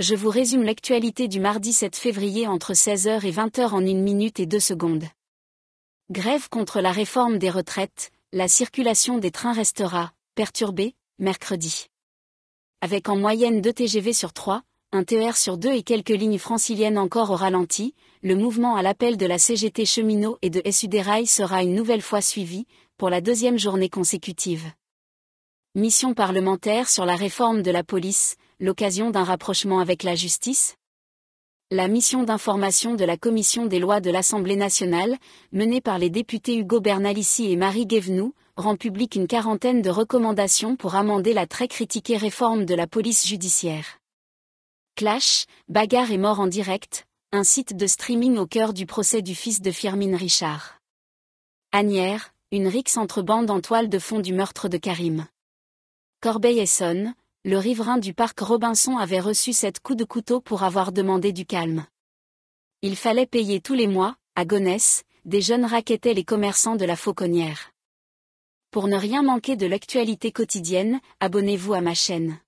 je vous résume l'actualité du mardi 7 février entre 16h et 20h en 1 minute et 2 secondes. Grève contre la réforme des retraites, la circulation des trains restera perturbée, mercredi. Avec en moyenne 2 TGV sur 3, un TER sur 2 et quelques lignes franciliennes encore au ralenti, le mouvement à l'appel de la CGT Cheminot et de SUD Rail sera une nouvelle fois suivi, pour la deuxième journée consécutive. Mission parlementaire sur la réforme de la police, l'occasion d'un rapprochement avec la justice La mission d'information de la Commission des lois de l'Assemblée nationale, menée par les députés Hugo Bernalici et Marie Guévenoux, rend publique une quarantaine de recommandations pour amender la très critiquée réforme de la police judiciaire. Clash, bagarre et mort en direct, un site de streaming au cœur du procès du fils de Firmin Richard. Anière, une rixe entre bandes en toile de fond du meurtre de Karim. Corbeil-Essonne, le riverain du parc Robinson avait reçu sept coups de couteau pour avoir demandé du calme. Il fallait payer tous les mois, à Gonesse, des jeunes raquettaient les commerçants de la Fauconnière. Pour ne rien manquer de l'actualité quotidienne, abonnez-vous à ma chaîne.